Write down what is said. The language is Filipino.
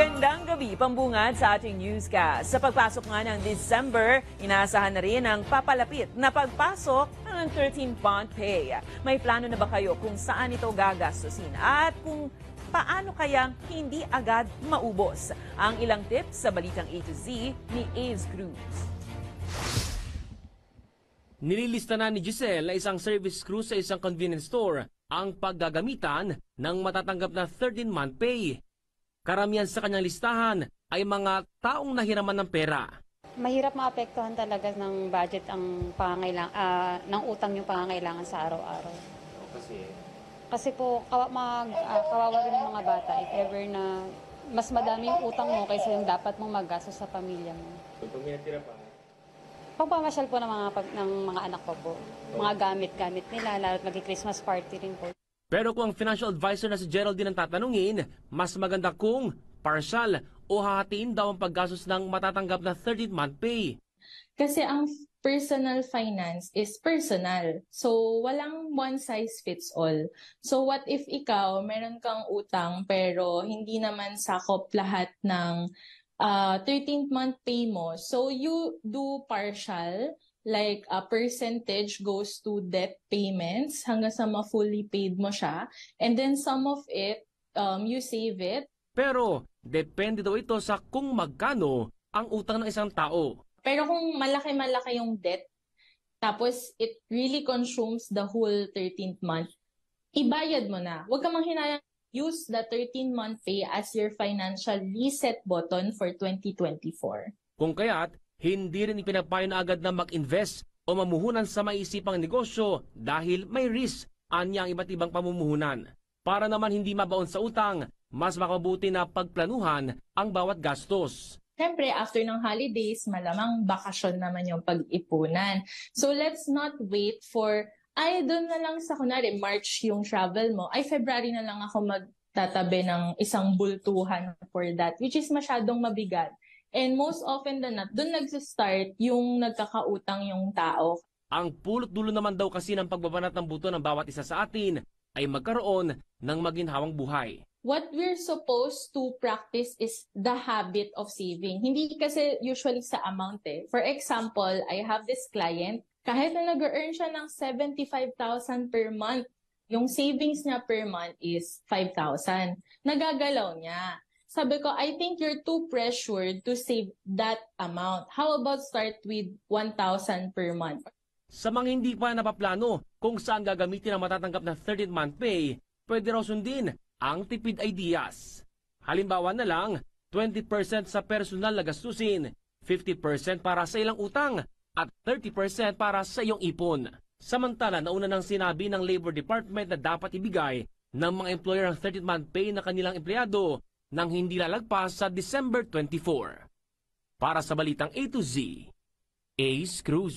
Magandang gabi, pambungad sa ating newscast. Sa pagpasok nga ng December, inaasahan na rin ang papalapit na pagpasok ng 13 bond pay. May plano na ba kayo kung saan ito gagastusin at kung paano kayang hindi agad maubos? Ang ilang tips sa Balitang A to Z ni Ace Cruz. Nililista na ni Giselle na isang service crew sa isang convenience store ang paggagamitan ng matatanggap na 13-month pay Karamihan sa kanyang listahan ay mga taong nahiraman ng pera. Mahirap maapektuhan talaga ng budget ang pangangailangan, uh, ng utang yung pangangailangan sa araw-araw. Kasi? Kasi po, kawa, mag, uh, kawawa rin mga bata if ever na mas madami yung utang mo kaysa yung dapat mong magastos sa pamilya mo. Pag minatira pa? Pagpamasyal po ng mga, pag, ng mga anak ko po. Mga oh. gamit-gamit nila, lalo't mag-Christmas party rin po. Pero kung ang financial advisor na si Geraldine ang tatanungin, mas maganda kung partial o hahatiin daw ang paggastos ng matatanggap na 13th month pay. Kasi ang personal finance is personal. So, walang one size fits all. So, what if ikaw, meron kang utang pero hindi naman sakop lahat ng uh, ah, 13th month pay mo. So, you do partial like a percentage goes to debt payments hanggang sa ma-fully paid mo siya. And then some of it, um, you save it. Pero, depende daw ito sa kung magkano ang utang ng isang tao. Pero kung malaki-malaki yung debt, tapos it really consumes the whole 13th month, ibayad mo na. Huwag ka manghinayang use the 13-month pay as your financial reset button for 2024. Kung kaya't hindi rin ipinapayo na agad na mag-invest o mamuhunan sa maisipang negosyo dahil may risk anya ang iba't ibang pamumuhunan. Para naman hindi mabaon sa utang, mas makabuti na pagplanuhan ang bawat gastos. Siyempre, after ng holidays, malamang bakasyon naman yung pag-ipunan. So let's not wait for, ay, doon na lang sa kunwari, March yung travel mo. Ay, February na lang ako magtatabi ng isang bultuhan for that, which is masyadong mabigat. And most often than not, doon nagsistart yung nagkakautang yung tao. Ang pulot dulo naman daw kasi ng pagbabanat ng buto ng bawat isa sa atin ay magkaroon ng maginhawang buhay. What we're supposed to practice is the habit of saving. Hindi kasi usually sa amount eh. For example, I have this client, kahit na nag-earn siya ng 75,000 per month, yung savings niya per month is 5,000. Nagagalaw niya sabi ko, I think you're too pressured to save that amount. How about start with 1,000 per month? Sa mga hindi pa napaplano kung saan gagamitin ang matatanggap na 13th month pay, pwede raw sundin ang tipid ideas. Halimbawa na lang, 20% sa personal na gastusin, 50% para sa ilang utang, at 30% para sa iyong ipon. Samantala, nauna nang sinabi ng Labor Department na dapat ibigay ng mga employer ang 13th month pay na kanilang empleyado nang hindi lalagpas sa December 24. Para sa Balitang A to Z, Ace Cruz.